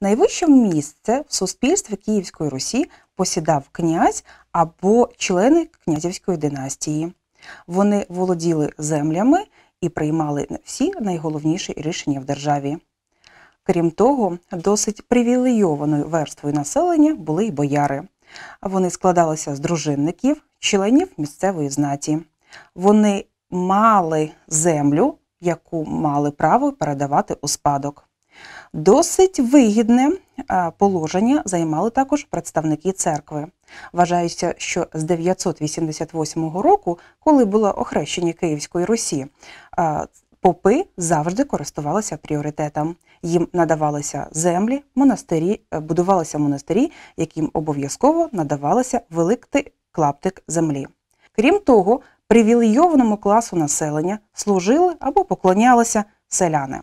Найвище місце в суспільстві Київської Русі посідав князь або члени князівської династії. Вони володіли землями і приймали всі найголовніші рішення в державі. Крім того, досить привілейованою верствою населення були й бояри. Вони складалися з дружинників, членів місцевої знаті. Вони мали землю, яку мали право передавати у спадок. Досить вигідне е, положення займали також представники церкви. Вважається, що з 988 року, коли було охрещення Київської Русі, е, попи завжди користувалися пріоритетом. Їм надавалися землі, монастирі, е, будувалися монастирі, яким обов'язково надавалося великий клаптик землі. Крім того, привілейованому класу населення служили або поклонялися селяни.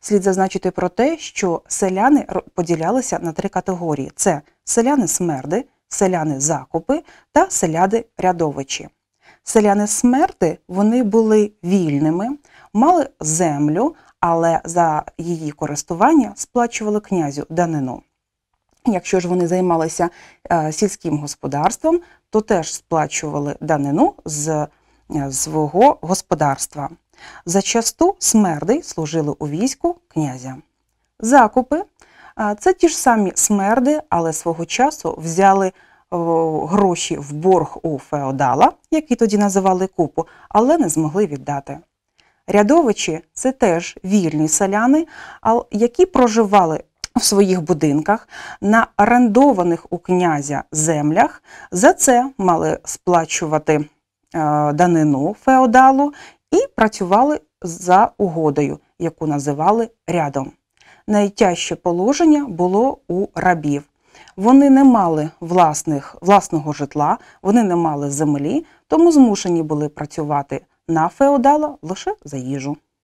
Слід зазначити про те, що селяни поділялися на три категорії: це селяни смерди, селяни закупи та селяни рядовичі. Селяни смерди вони були вільними, мали землю, але за її користування сплачували князю данину. Якщо ж вони займалися е, сільським господарством, то теж сплачували данину з е, свого господарства. Зачасту смерди служили у війську князя. Закупи це ті ж самі смерди, але свого часу взяли гроші в борг у феодала, який тоді називали купу, але не змогли віддати. Рядовичі це теж вільні селяни, які проживали в своїх будинках на орендованих у князя землях. За це мали сплачувати данину феодалу і працювали за угодою, яку називали рядом. Найтяжче положення було у рабів. Вони не мали власних, власного житла, вони не мали землі, тому змушені були працювати на феодала лише за їжу.